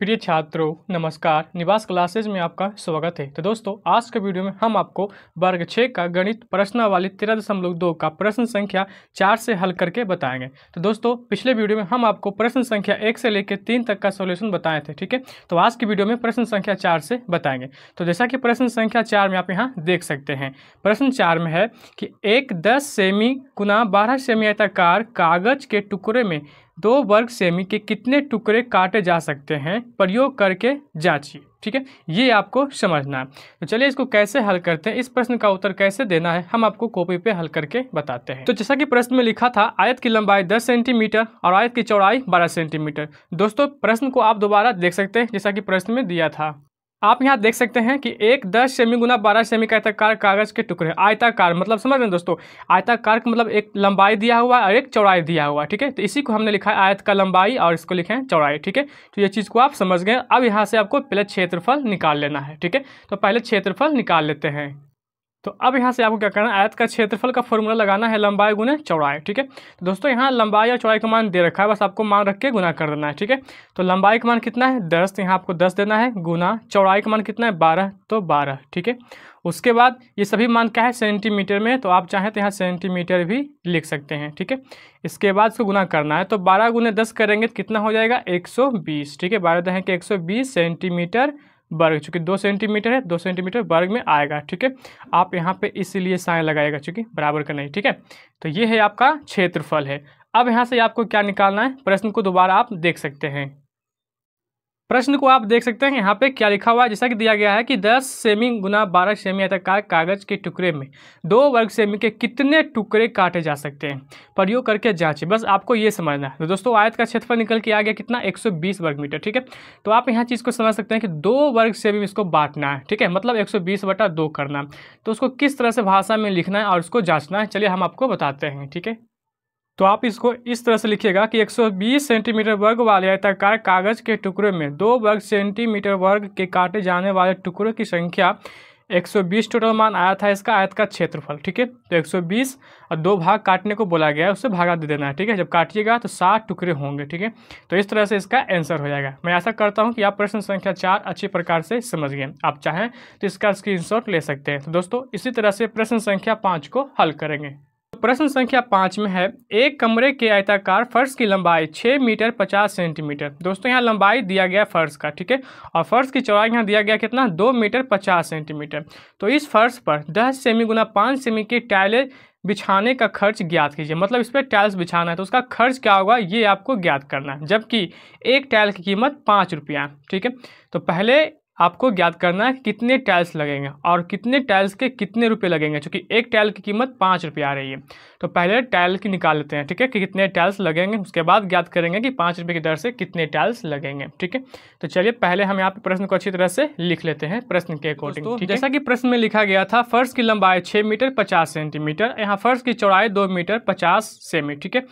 प्रिय छात्रों नमस्कार निवास क्लासेज में आपका स्वागत है तो दोस्तों आज के वीडियो में हम आपको वर्ग छः का गणित प्रश्नावली तेरह दशमलव दो का प्रश्न संख्या चार से हल करके बताएंगे तो दोस्तों पिछले वीडियो में हम आपको प्रश्न संख्या एक से लेकर तीन तक का सोल्यूशन बताए थे ठीक है तो आज की वीडियो में प्रश्न संख्या चार से बताएंगे तो जैसा कि प्रश्न संख्या चार में आप यहाँ देख सकते हैं प्रश्न चार में है कि एक दस सेमी गुना बारह सेमी आयताकार कागज के टुकड़े में दो वर्ग सेमी के कितने टुकड़े काटे जा सकते हैं प्रयोग करके जांचिए ठीक है ये आपको समझना है तो चलिए इसको कैसे हल करते हैं इस प्रश्न का उत्तर कैसे देना है हम आपको कॉपी पे हल करके बताते हैं तो जैसा कि प्रश्न में लिखा था आयत की लंबाई 10 सेंटीमीटर और आयत की चौड़ाई 12 सेंटीमीटर दोस्तों प्रश्न को आप दोबारा देख सकते हैं जैसा कि प्रश्न में दिया था आप यहाँ देख सकते हैं कि एक दस सेमी गुना बारह सेमी का आयताकार कागज के टुकड़े आयताकार मतलब समझ रहे हैं दोस्तों आयताकार का मतलब एक लंबाई दिया हुआ है और एक चौड़ाई दिया हुआ है ठीक है तो इसी को हमने लिखा है आयत का लंबाई और इसको लिखे हैं चौड़ाई ठीक है तो ये चीज़ को आप समझ गए अब यहाँ से आपको पहले क्षेत्रफल निकाल लेना है ठीक है तो पहले क्षेत्रफल निकाल लेते हैं तो अब यहाँ से आपको क्या करना है आयत का क्षेत्रफल का फॉर्मूला लगाना है लंबाई गुना चौड़ाई ठीक है तो दोस्तों यहाँ लंबाई और चौड़ाई का मान दे रखा है बस आपको मान रख के गुना कर देना है ठीक है तो लंबाई का मान कितना है दस तो यहाँ आपको दस देना है गुना चौड़ाई का मान कितना है बारह तो बारह ठीक है उसके बाद ये सभी मान क्या है सेंटीमीटर में तो आप चाहें तो यहाँ सेंटीमीटर भी लिख सकते हैं ठीक है इसके बाद इसको गुना करना है तो बारह गुना दस करेंगे तो कितना हो जाएगा एक सौ बीस ठीक है बारह दहें के एक सौ बीस सेंटीमीटर वर्ग चूँकि दो सेंटीमीटर है दो सेंटीमीटर वर्ग में आएगा ठीक है आप यहाँ पे इसीलिए साइन लगाएगा चूँकि बराबर का नहीं ठीक है तो ये है आपका क्षेत्रफल है अब यहाँ से आपको क्या निकालना है प्रश्न को दोबारा आप देख सकते हैं प्रश्न को आप देख सकते हैं यहाँ पे क्या लिखा हुआ है जैसा कि दिया गया है कि 10 सेमी गुना 12 सेमी आयताकार कागज के टुकड़े में दो वर्ग सेमी के कितने टुकड़े काटे जा सकते हैं प्रयोग करके जांचें बस आपको ये समझना है तो दोस्तों आयत का क्षेत्रफल निकल के आ गया कितना 120 वर्ग मीटर ठीक है तो आप यहाँ चीज़ को समझ सकते हैं कि दो वर्ग सेमी इसको बांटना है ठीक है मतलब एक सौ बटा दो करना तो उसको किस तरह से भाषा में लिखना है और उसको जाँचना है चलिए हम आपको बताते हैं ठीक है तो आप इसको इस तरह से लिखिएगा कि 120 सेंटीमीटर वर्ग वाले आयताकार कागज के टुकड़े में दो वर्ग सेंटीमीटर वर्ग के काटे जाने वाले टुकड़ों की संख्या 120 टोटल मान आया था इसका आयत का क्षेत्रफल ठीक है तो 120 और दो भाग काटने को बोला गया है उससे भागा दे देना है ठीक है जब काटिएगा तो सात टुकड़े होंगे ठीक है तो इस तरह से इसका आंसर हो जाएगा मैं ऐसा करता हूँ कि आप प्रश्न संख्या चार अच्छी प्रकार से समझ गए आप चाहें तो इसका स्क्रीनशॉट ले सकते हैं तो दोस्तों इसी तरह से प्रश्न संख्या पाँच को हल करेंगे प्रश्न संख्या पाँच में है एक कमरे के आयताकार फर्श की लंबाई छः मीटर पचास सेंटीमीटर दोस्तों यहाँ लंबाई दिया गया फर्श का ठीक है और फर्श की चौड़ाई यहाँ दिया गया कितना दो मीटर पचास सेंटीमीटर तो इस फर्श पर दस सेमी गुना पाँच सेमी के टाइलें बिछाने का खर्च ज्ञात कीजिए मतलब इस पर टाइल्स बिछाना है तो उसका खर्च क्या होगा ये आपको ज्ञात करना है जबकि एक टाइल की कीमत पाँच रुपया ठीक है तो पहले आपको ज्ञात करना है कि कितने टाइल्स लगेंगे और कितने टाइल्स के कितने रुपए लगेंगे क्योंकि एक टाइल की कीमत पाँच रुपये आ रही है तो पहले टाइल की निकाल लेते हैं ठीक है कि कितने टाइल्स लगेंगे उसके बाद ज्ञात करेंगे कि पाँच रुपये की दर से कितने टाइल्स लगेंगे ठीक है तो चलिए पहले हम यहाँ पे प्रश्न को अच्छी तरह से लिख लेते हैं प्रश्न के अकॉर्डिंग जैसा कि प्रश्न में लिखा गया था फर्श की लंबाई छः मीटर पचास सेंटीमीटर यहाँ फर्श की चौड़ाई दो मीटर पचास सेमी ठीक है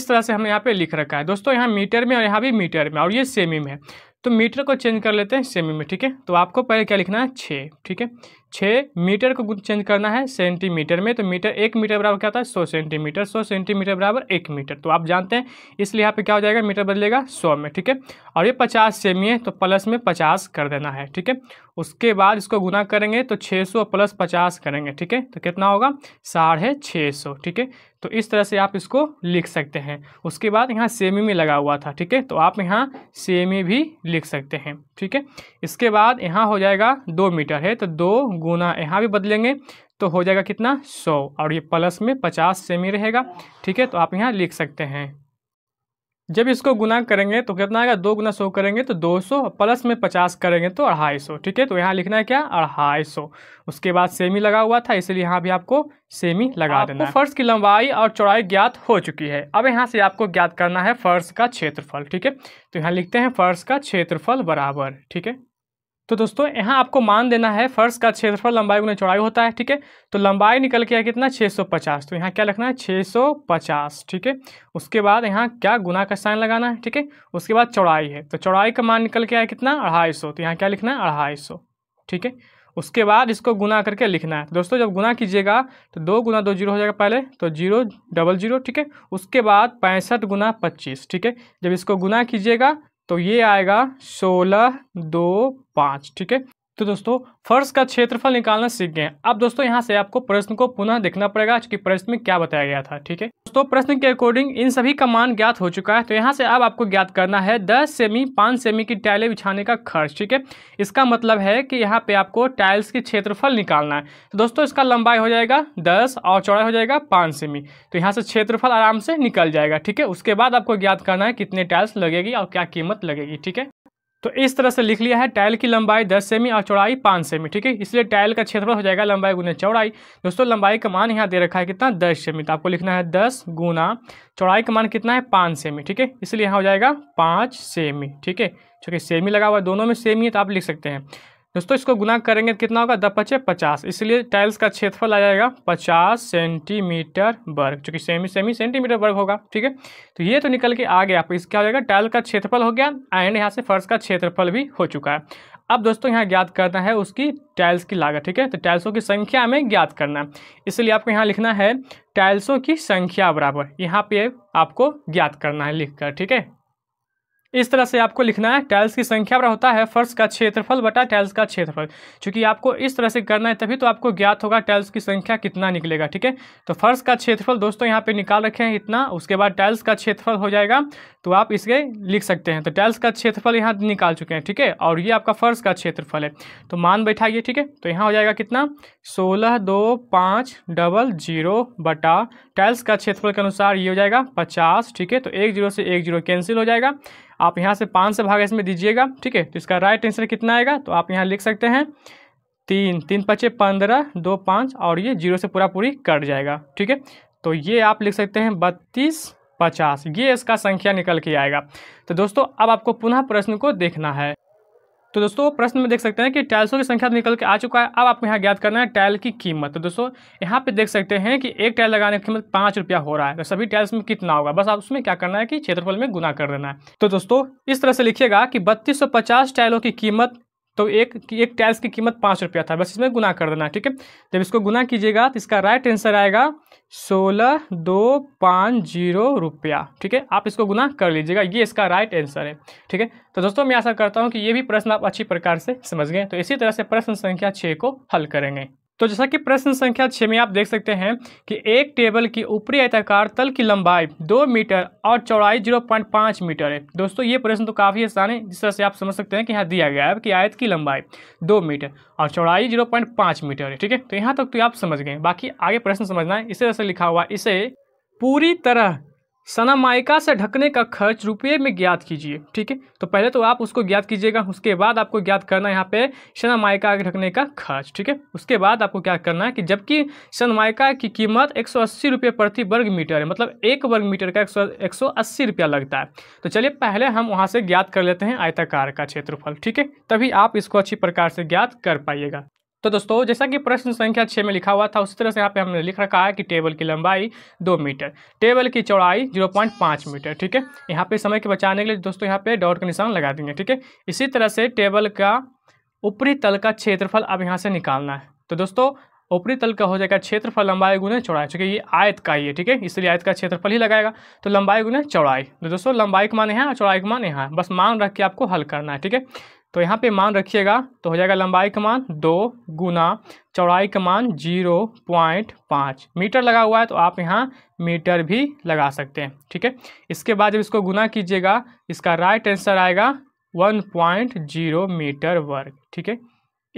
इस तरह से हमें यहाँ पे लिख रखा है दोस्तों यहाँ मीटर में और यहाँ भी मीटर में और ये सेमी में है तो मीटर को चेंज कर लेते हैं सेमी में ठीक है तो आपको पहले क्या लिखना है छः ठीक है छः मीटर को चेंज करना है सेंटीमीटर में तो मीटर एक मीटर बराबर क्या होता है सौ सेंटीमीटर सौ सेंटीमीटर बराबर एक मीटर तो आप जानते हैं इसलिए यहाँ पे क्या हो जाएगा मीटर बदलेगा सौ में ठीक है और ये पचास सेमी है तो प्लस में पचास कर देना है ठीक है उसके बाद इसको गुना करेंगे तो छः सौ प्लस पचास करेंगे ठीक है तो कितना होगा साढ़े छः सौ ठीक है तो इस तरह से आप इसको लिख सकते हैं उसके बाद यहाँ सेमी में लगा हुआ था ठीक है तो आप यहाँ सेमी भी लिख सकते हैं ठीक है इसके बाद यहाँ हो जाएगा दो मीटर है तो दो गुना यहाँ भी बदलेंगे तो हो जाएगा कितना सौ और ये प्लस में पचास सेमी रहेगा ठीक है तो आप यहाँ लिख सकते हैं जब इसको गुना करेंगे तो कितना आएगा दो गुना सौ करेंगे तो दो सौ प्लस में पचास करेंगे तो अढ़ाई सौ ठीक है तो यहाँ लिखना है क्या अढ़ाई सौ उसके बाद सेमी लगा हुआ था इसलिए यहाँ भी आपको सेमी लगा आपको देना फर्श की लंबाई और चौड़ाई ज्ञात हो चुकी है अब यहाँ से आपको ज्ञात करना है फर्श का क्षेत्रफल ठीक है तो यहाँ लिखते हैं फर्श का क्षेत्रफल बराबर ठीक है तो दोस्तों यहाँ आपको मान देना है फर्श का क्षेत्रफल लंबाई गुना चौड़ाई होता है ठीक है तो लंबाई निकल के आया कितना 650 तो यहाँ क्या लिखना है 650 ठीक है उसके बाद यहाँ क्या गुना का साइन लगाना है ठीक है उसके बाद चौड़ाई है तो चौड़ाई का मान निकल के आया कितना अढ़ाई तो यहाँ क्या लिखना है अढ़ाई ठीक है उसके बाद इसको गुना करके लिखना है तो दोस्तों जब गुना कीजिएगा तो दो गुना दो जीरो हो जाएगा पहले तो जीरो डबल जीरो ठीक है उसके बाद पैंसठ गुना पच्चीस ठीक है जब इसको गुना कीजिएगा तो ये आएगा सोलह दो पाँच ठीक है तो दोस्तों फर्श का क्षेत्रफल निकालना सीख गए अब दोस्तों यहाँ से आपको प्रश्न को पुनः देखना पड़ेगा कि प्रश्न में क्या बताया गया था ठीक है दोस्तों प्रश्न के अकॉर्डिंग इन सभी का मान ज्ञात हो चुका है तो यहाँ से अब आपको ज्ञात करना है दस सेमी पाँच सेमी की टाइलें बिछाने का खर्च ठीक है इसका मतलब है कि यहाँ पे आपको टाइल्स की क्षेत्रफल निकालना है तो दोस्तों इसका लंबाई हो जाएगा दस और चौड़ाई हो जाएगा पाँच सेमी तो यहाँ से क्षेत्रफल आराम से निकल जाएगा ठीक है उसके बाद आपको ज्ञात करना है कितने टाइल्स लगेगी और क्या कीमत लगेगी ठीक है तो इस तरह से लिख लिया है टाइल की लंबाई 10 सेमी और चौड़ाई 5 सेमी ठीक है इसलिए टाइल का क्षेत्रफल हो जाएगा लंबाई गुना चौड़ाई दोस्तों लंबाई का मान यहाँ दे रखा है कितना 10 सेमी तो आपको लिखना है 10 गुना चौड़ाई का मान कितना है 5 सेमी ठीक है इसलिए यहाँ हो जाएगा 5 सेमी ठीक है चूँकि सेमी लगा हुआ है दोनों में सेमी है तो आप लिख सकते हैं दोस्तों इसको गुना करेंगे तो कितना होगा द पचे पचास इसलिए टाइल्स का क्षेत्रफल आ जाएगा पचास सेंटीमीटर वर्ग चूँकि सेमी सेमी सेंटीमीटर वर्ग होगा ठीक है तो ये तो निकल के आ गया आप इसका हो जाएगा टाइल का क्षेत्रफल हो गया एंड यहाँ से फर्श का क्षेत्रफल भी हो चुका है अब दोस्तों यहाँ ज्ञात करना है उसकी टाइल्स की लागत ठीक है तो टाइल्सों की संख्या हमें ज्ञात करना है इसलिए आपको यहाँ लिखना है टाइल्सों की संख्या बराबर यहाँ पे आपको ज्ञात करना है लिखकर ठीक है इस तरह से आपको लिखना है टाइल्स की संख्या पर होता है फर्श का क्षेत्रफल बटा टाइल्स का क्षेत्रफल चूँकि आपको इस तरह से करना है तभी तो आपको ज्ञात होगा टाइल्स की संख्या कितना निकलेगा ठीक है तो फर्श का क्षेत्रफल दोस्तों यहाँ पे निकाल रखे हैं इतना उसके बाद टाइल्स का क्षेत्रफल हो जाएगा तो आप इसके लिख सकते हैं तो टाइल्स का क्षेत्रफल यहाँ निकाल चुके हैं ठीक है थीके? और ये आपका फर्श का क्षेत्रफल है तो मान बैठाइए ठीक है तो यहाँ हो जाएगा कितना सोलह दो पाँच डबल जीरो बटा टाइल्स का क्षेत्रफल के अनुसार ये हो जाएगा पचास ठीक है तो एक जीरो से एक जीरो कैंसिल हो जाएगा आप यहाँ से पाँच से भाग इसमें दीजिएगा ठीक है तो इसका राइट आंसर कितना आएगा तो आप यहाँ लिख सकते हैं तीन तीन पचे पंद्रह दो पाँच और ये जीरो से पूरा पूरी कट जाएगा ठीक है तो ये आप लिख सकते हैं बत्तीस पचास ये इसका संख्या निकल के आएगा तो दोस्तों अब आपको पुनः प्रश्न को देखना है तो दोस्तों प्रश्न में देख सकते हैं कि टाइल्सों की संख्या निकल के आ चुका है अब आपको यहाँ ज्ञात करना है टाइल की कीमत तो दोस्तों यहाँ पे देख सकते हैं कि एक टाइल लगाने की कीमत पाँच रुपया हो रहा है तो सभी टाइल्स में कितना होगा बस आप उसमें क्या करना है कि क्षेत्रफल में गुना कर देना है तो दोस्तों इस तरह से लिखिएगा कि बत्तीस टाइलों की कीमत तो एक एक टाइल्स की कीमत पाँच रुपया था बस इसमें गुना कर देना ठीक है जब इसको गुना कीजिएगा तो इसका राइट आंसर आएगा सोलह दो पाँच जीरो रुपया ठीक है आप इसको गुना कर लीजिएगा ये इसका राइट आंसर है ठीक है तो दोस्तों मैं आशा करता हूँ कि ये भी प्रश्न आप अच्छी प्रकार से समझ गए तो इसी तरह से प्रश्न संख्या छः को हल करेंगे तो जैसा कि प्रश्न संख्या छः में आप देख सकते हैं कि एक टेबल की ऊपरी आयताकार तल की लंबाई दो मीटर और चौड़ाई जीरो पॉइंट पाँच मीटर है दोस्तों ये प्रश्न तो काफ़ी आसान है जिस तरह से आप समझ सकते हैं कि यहाँ दिया गया है कि आयत की लंबाई दो मीटर और चौड़ाई जीरो पॉइंट पाँच मीटर है ठीक है तो यहाँ तक तो आप समझ गए बाकी आगे प्रश्न समझना है इसे तरह से लिखा हुआ इसे पूरी तरह सनामायिका से ढकने का खर्च रुपये में ज्ञात कीजिए ठीक है तो पहले तो आप उसको ज्ञात कीजिएगा उसके बाद आपको ज्ञात करना है यहाँ पे सनामायिका ढकने का खर्च ठीक है उसके बाद आपको क्या करना है कि जबकि सनमायिका की कीमत एक सौ अस्सी रुपये प्रति वर्ग मीटर है मतलब एक वर्ग मीटर का एक सौ अस्सी रुपया लगता है तो चलिए पहले हम वहाँ से ज्ञात कर लेते हैं आयताकार का क्षेत्रफल ठीक है तभी आप इसको अच्छी प्रकार से ज्ञात कर पाइएगा तो दोस्तों जैसा कि प्रश्न संख्या छः में लिखा हुआ था उसी तरह से यहाँ पे हमने लिख रखा है कि टेबल की लंबाई दो मीटर टेबल की चौड़ाई जीरो पॉइंट पाँच मीटर ठीक है यहाँ पे समय के बचाने के लिए दोस्तों यहाँ पे डॉट का निशान लगा देंगे ठीक है इसी तरह से टेबल का ऊपरी तल का क्षेत्रफल अब यहाँ से निकालना है तो दोस्तों ऊपरी तल का हो जाएगा क्षेत्रफल लंबाई गुने चौड़ाई चूँकि ये आयत का ही है ठीक है इसलिए आयत का क्षेत्रफल ही लगाएगा तो लंबाई गुने चौड़ाई तो दोस्तों लंबाई का माने यहाँ और चौड़ाई का माने यहाँ बस मान रख के आपको हल करना है ठीक है तो यहाँ पे मान रखिएगा तो हो जाएगा लंबाई का मान दो गुना चौड़ाई का मान जीरो पॉइंट पाँच मीटर लगा हुआ है तो आप यहाँ मीटर भी लगा सकते हैं ठीक है इसके बाद जब इसको गुना कीजिएगा इसका राइट आंसर आएगा वन पॉइंट जीरो मीटर वर्ग ठीक है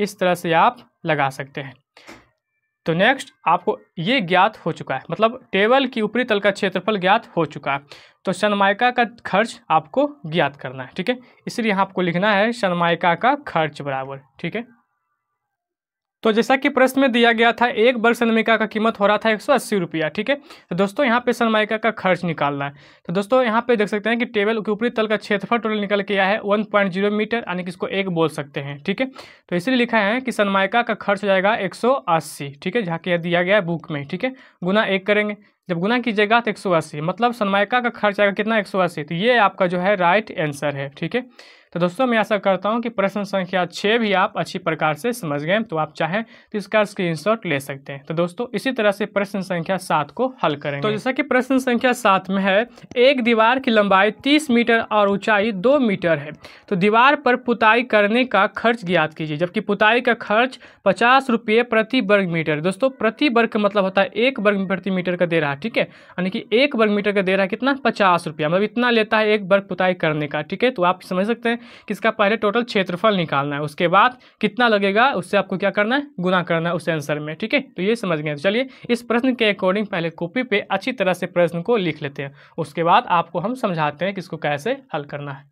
इस तरह से आप लगा सकते हैं तो नेक्स्ट आपको ये ज्ञात हो चुका है मतलब टेबल की ऊपरी तल का क्षेत्रफल ज्ञात हो चुका है तो सनमायका का खर्च आपको ज्ञात करना है ठीक है इसलिए यहाँ आपको लिखना है सनमायका का खर्च बराबर ठीक है तो जैसा कि प्रश्न में दिया गया था एक बल्ब सनमाइका का कीमत हो रहा था एक सौ अस्सी रुपया ठीक है तो दोस्तों यहाँ पे सनमाइका का खर्च निकालना है तो दोस्तों यहाँ पे देख सकते हैं कि टेबल के ऊपरी तल का क्षेत्रफल टोटल निकल के आया है वन पॉइंट जीरो मीटर यानी कि इसको एक बोल सकते हैं ठीक है तो इसलिए लिखा है कि सनमाइका का खर्च हो जाएगा एक सौ अस्सी ठीक है जहाँ के दिया गया है बुक में ठीक है गुना एक करेंगे जब गुना कीजिएगा तो एक सौ अस्सी मतलब सनमाइका का खर्च आएगा कितना एक सौ अस्सी तो ये आपका जो है राइट आंसर है ठीक है तो दोस्तों मैं आशा करता हूँ कि प्रश्न संख्या छः भी आप अच्छी प्रकार से समझ गए तो आप चाहें तो इसका स्क्रीनशॉट ले सकते हैं तो दोस्तों इसी तरह से प्रश्न संख्या सात को हल करें तो जैसा कि प्रश्न संख्या सात में है एक दीवार की लंबाई तीस मीटर और ऊंचाई दो मीटर है तो दीवार पर पुताई करने का खर्च ज्ञात कीजिए जबकि पुताई का खर्च पचास रुपये प्रति वर्ग मीटर दोस्तों प्रति वर्ग का मतलब होता है एक वर्ग प्रति मीटर का दे रहा है ठीक है यानी कि एक वर्ग मीटर का दे रहा है कितना पचास रुपया मतलब इतना लेता है एक वर्ग पुताई करने का ठीक है तो आप समझ सकते हैं कि इसका पहले टोटल क्षेत्रफल निकालना है उसके बाद कितना लगेगा उससे आपको क्या करना है गुना करना है उस आंसर में ठीक है तो ये समझ गए तो चलिए इस प्रश्न के अकॉर्डिंग पहले कॉपी पे अच्छी तरह से प्रश्न को लिख लेते हैं उसके बाद आपको हम समझाते हैं कि इसको कैसे हल करना है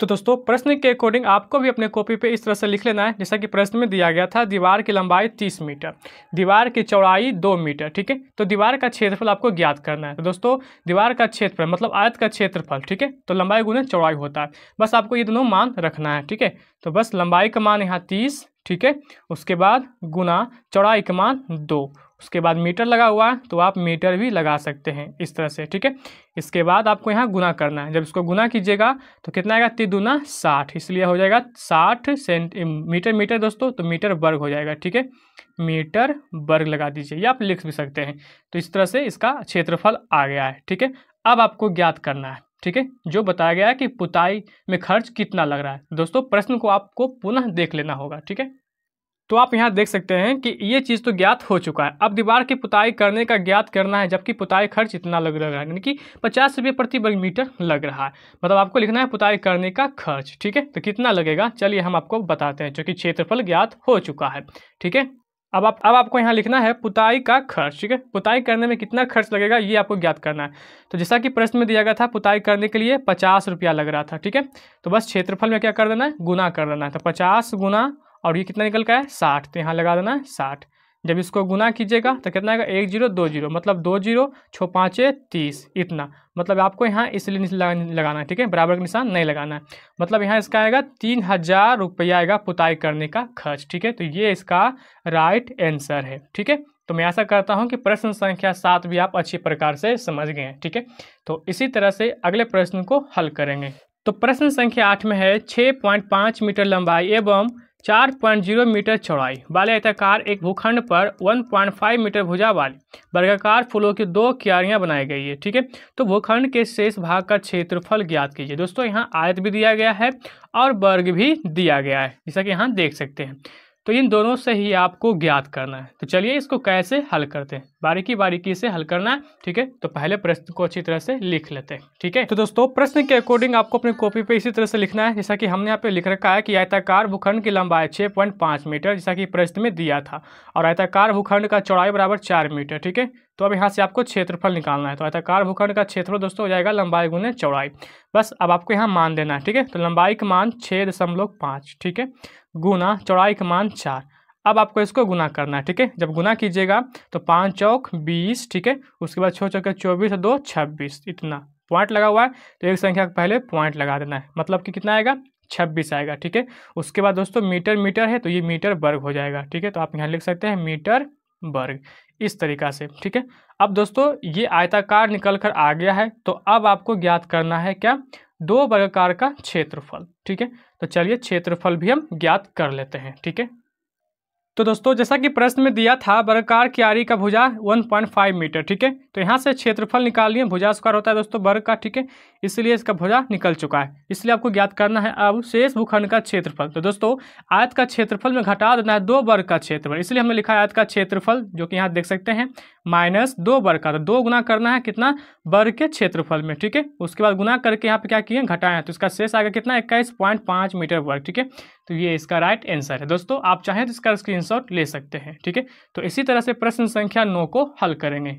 तो दोस्तों प्रश्न के अकॉर्डिंग आपको भी अपने कॉपी पे इस तरह से लिख लेना है जैसा कि प्रश्न में दिया गया था दीवार की लंबाई तीस मीटर दीवार की चौड़ाई दो मीटर ठीक है तो दीवार का क्षेत्रफल आपको ज्ञात करना है तो दोस्तों दीवार का क्षेत्रफल मतलब आयत का क्षेत्रफल ठीक है तो लंबाई गुना चौड़ाई होता है बस आपको ये दोनों मान रखना है ठीक है तो बस लंबाई का मान यहाँ तीस ठीक है उसके बाद गुना चौड़ाई का मान दो उसके बाद मीटर लगा हुआ है तो आप मीटर भी लगा सकते हैं इस तरह से ठीक है इसके बाद आपको यहाँ गुना करना है जब इसको गुना कीजिएगा तो कितना आएगा ती दुना साठ इसलिए हो जाएगा साठ सेंट मीटर मीटर दोस्तों तो मीटर वर्ग हो जाएगा ठीक है मीटर वर्ग लगा दीजिए या आप लिख भी सकते हैं तो इस तरह से इसका क्षेत्रफल आ गया है ठीक है अब आपको ज्ञात करना है ठीक है जो बताया गया है कि पुताई में खर्च कितना लग रहा है दोस्तों प्रश्न को आपको पुनः देख लेना होगा ठीक है तो आप यहाँ देख सकते हैं कि ये चीज़ तो ज्ञात हो चुका है अब दीवार की पुताई करने का ज्ञात करना है जबकि पुताई खर्च इतना लग रहा है यानी कि पचास रुपये प्रति वर्ग मीटर लग रहा है मतलब आपको लिखना है पुताई करने का खर्च ठीक है तो कितना लगेगा चलिए हम आपको बताते हैं क्योंकि क्षेत्रफल ज्ञात हो चुका है ठीक है अब आप अब आपको यहाँ लिखना है पुताई का खर्च ठीक है पुताई करने में कितना खर्च लगेगा ये आपको ज्ञात करना है तो जैसा कि प्रश्न में दिया गया था पुताई करने के लिए पचास रुपया लग रहा था ठीक है तो बस क्षेत्रफल में क्या कर देना है गुना कर देना है तो पचास गुना और ये कितना निकल का है साठ तो यहाँ लगा देना है साठ जब इसको गुना कीजिएगा तो कितना आएगा एक जीरो दो जीरो मतलब दो जीरो छः पाँचे तीस इतना मतलब आपको यहाँ इसलिए लगाना है ठीक है बराबर का निशान नहीं लगाना है मतलब यहाँ इसका आएगा तीन हज़ार रुपया आएगा पुताई करने का खर्च ठीक है तो ये इसका राइट आंसर है ठीक है तो मैं ऐसा करता हूँ कि प्रश्न संख्या सात भी आप अच्छी प्रकार से समझ गए हैं ठीक है तो इसी तरह से अगले प्रश्न को हल करेंगे तो प्रश्न संख्या आठ में है छः पॉइंट पाँच मीटर लंबाई एवं 4.0 मीटर चौड़ाई वाले आयताकार एक भूखंड पर 1.5 मीटर भुजा वाली वर्गाकार फूलों की दो क्यारियां बनाई गई है ठीक है तो भूखंड के शेष भाग का क्षेत्रफल ज्ञात कीजिए दोस्तों यहाँ आयत भी दिया गया है और वर्ग भी दिया गया है जैसा कि यहाँ देख सकते हैं तो इन दोनों से ही आपको ज्ञात करना है तो चलिए इसको कैसे हल करते हैं बारीकी बारीकी से हल करना है ठीक है तो पहले प्रश्न को अच्छी तरह से लिख लेते हैं ठीक है तो दोस्तों प्रश्न के अकॉर्डिंग आपको अपनी कॉपी पे इसी तरह से लिखना है जैसा कि हमने यहाँ पे लिख रखा है कि आयताकार भूखंड की लंबाई छः पॉइंट पांच मीटर जैसा कि प्रश्न में दिया था और आयताकार भूखंड का चौड़ाई बराबर चार मीटर ठीक है तो अब यहाँ से आपको क्षेत्रफल निकालना है तो आयताकार भूखंड का क्षेत्रफल दोस्तों हो जाएगा लंबाई गुने चौड़ाई बस अब आपको यहाँ मान देना है ठीक है तो लंबाई का मान छः दशमलव पाँच ठीक है गुना चौड़ाई का मान चार अब आपको इसको गुना करना है ठीक है जब गुना कीजिएगा तो पाँच चौक बीस ठीक है उसके बाद छः चौके चौबीस और दो छब्बीस इतना पॉइंट लगा हुआ है तो एक संख्या का पहले पॉइंट लगा देना है मतलब कि कितना आएगा छब्बीस आएगा ठीक है उसके बाद दोस्तों मीटर मीटर है तो ये मीटर वर्ग हो जाएगा ठीक है तो आप यहाँ लिख सकते हैं मीटर वर्ग इस तरीका से ठीक है अब दोस्तों ये आयताकार निकल कर आ गया है तो अब आपको ज्ञात करना है क्या दो वर्गकार का क्षेत्रफल ठीक है तो चलिए क्षेत्रफल भी हम ज्ञात कर लेते हैं ठीक है तो दोस्तों जैसा कि प्रश्न में दिया था वर्गाकार क्यारी का भुजा 1.5 मीटर ठीक है तो यहाँ से क्षेत्रफल लिए भुजा स्क्वायर होता है दोस्तों वर्ग का ठीक है इसलिए इसका भुजा निकल चुका है इसलिए आपको ज्ञात करना है अब शेष भूखंड का क्षेत्रफल तो दोस्तों आयत का क्षेत्रफल में घटा देना है दो वर्ग का क्षेत्रफल इसलिए हमने लिखा है आयत का क्षेत्रफल जो कि यहाँ देख सकते हैं माइनस दो वर्ग का तो दो गुना करना है कितना वर्ग के क्षेत्रफल में ठीक है उसके बाद गुना करके यहाँ पे क्या किए घटाए तो इसका शेष आगे कितना इक्कीस मीटर वर्ग ठीक है तो ये इसका राइट आंसर है दोस्तों आप चाहें तो इसका स्क्रीन स्क्रीनशॉट ले सकते हैं ठीक है तो इसी तरह से प्रश्न संख्या नौ को हल करेंगे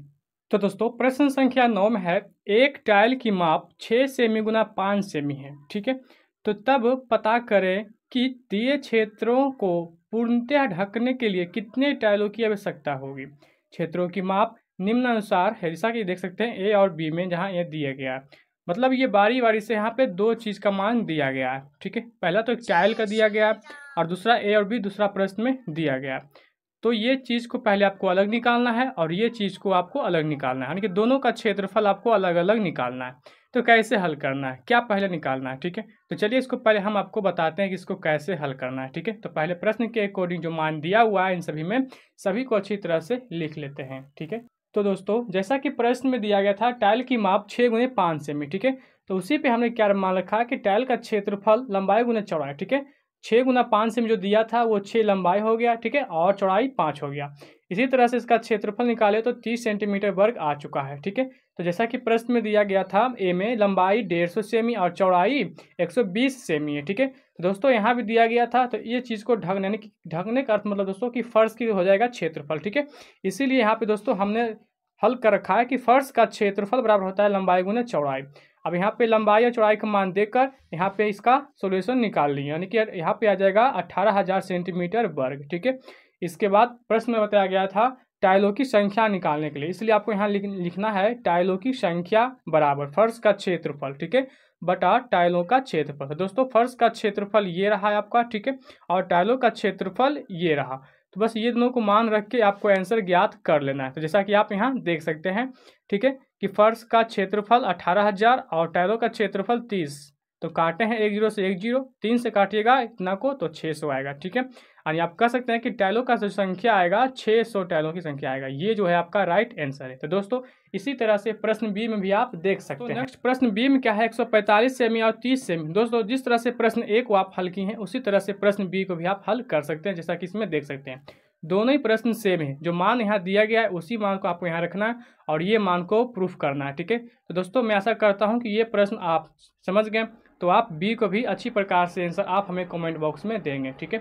तो दोस्तों प्रश्न संख्या नौ में है एक टाइल की माप छः सेमी गुना पाँच सेमी है ठीक है तो तब पता करें कि दिए क्षेत्रों को पूर्णतः ढकने के लिए कितने टाइलों की आवश्यकता होगी क्षेत्रों की माप निम्नानुसार है जैसा कि देख सकते हैं ए और बी में जहाँ यह दिया गया मतलब ये बारी बारी से यहाँ पे दो चीज़ का मान दिया गया है ठीक है पहला तो एक चायल का दिया गया और दूसरा ए और बी दूसरा प्रश्न में दिया गया तो ये चीज़ को पहले आपको अलग निकालना है और ये चीज़ को आपको अलग निकालना है यानी कि दोनों का क्षेत्रफल आपको अलग अलग निकालना है तो कैसे हल करना है क्या पहले निकालना है ठीक है तो चलिए इसको पहले हम आपको बताते हैं कि इसको कैसे हल करना है ठीक है तो पहले प्रश्न के अकॉर्डिंग जो मान दिया हुआ है इन सभी में सभी को अच्छी तरह से लिख लेते हैं ठीक है तो दोस्तों जैसा कि प्रश्न में दिया गया था टाइल की माप छः गुने पाँच सेमी ठीक है तो उसी पे हमने क्या मान रखा कि टाइल का क्षेत्रफल लंबाई गुना चौड़ाई ठीक है छः गुना पाँच सेमी जो दिया था वो छः लंबाई हो गया ठीक है और चौड़ाई पाँच हो गया इसी तरह से इसका क्षेत्रफल निकाले तो तीस सेंटीमीटर वर्ग आ चुका है ठीक है तो जैसा कि प्रश्न में दिया गया था ए में लंबाई 150 सेमी और चौड़ाई 120 सेमी है ठीक है तो दोस्तों यहाँ भी दिया गया था तो ये चीज़ को ढकने यानी कि ढकने का अर्थ मतलब दोस्तों कि फर्श की हो जाएगा क्षेत्रफल ठीक है इसीलिए यहाँ पे दोस्तों हमने हल कर रखा है कि फर्श का क्षेत्रफल बराबर होता है लंबाई गुना चौड़ाई अब यहाँ पे लंबाई और चौड़ाई का मान देकर यहाँ पे इसका सोल्यूशन निकाल लिए यानी कि यहाँ पे आ जाएगा अट्ठारह हजार सेंटीमीटर वर्ग ठीक है इसके बाद प्रश्न में बताया गया था टाइलों की संख्या निकालने के लिए इसलिए आपको यहाँ लिखना है टाइलों की संख्या बराबर फर्श का क्षेत्रफल ठीक है बटा टाइलों का क्षेत्रफल तो दोस्तों फर्श का क्षेत्रफल ये रहा है आपका ठीक है और टाइलों का क्षेत्रफल ये रहा तो बस ये दोनों को मान रख के आपको आंसर ज्ञात कर लेना है तो जैसा कि आप यहाँ देख सकते हैं ठीक है कि फर्श का क्षेत्रफल अठारह हजार और टाइलों का क्षेत्रफल तीस तो काटे हैं एक जीरो से एक जीरो तीन से काटिएगा इतना को तो छः सौ आएगा ठीक है यानी आप कह सकते हैं कि टैलों का जो संख्या आएगा छः सौ टैलों की संख्या आएगा ये जो है आपका राइट आंसर है तो दोस्तों इसी तरह से प्रश्न बी में भी आप देख तो सकते तो हैं नेक्स्ट प्रश्न बी में क्या है पैंतालीस सेमी और तीस सेमी दोस्तों जिस तरह से प्रश्न ए को आप हल किए हैं उसी तरह से प्रश्न बी को भी आप हल कर सकते हैं जैसा कि इसमें देख सकते हैं दोनों ही प्रश्न सेम है जो मान यहाँ दिया गया है उसी मान को आपको यहाँ रखना है और ये मान को प्रूफ करना है ठीक है तो दोस्तों मैं ऐसा करता हूँ कि ये प्रश्न आप समझ गए तो आप बी को भी अच्छी प्रकार से आंसर आप हमें कमेंट बॉक्स में देंगे ठीक है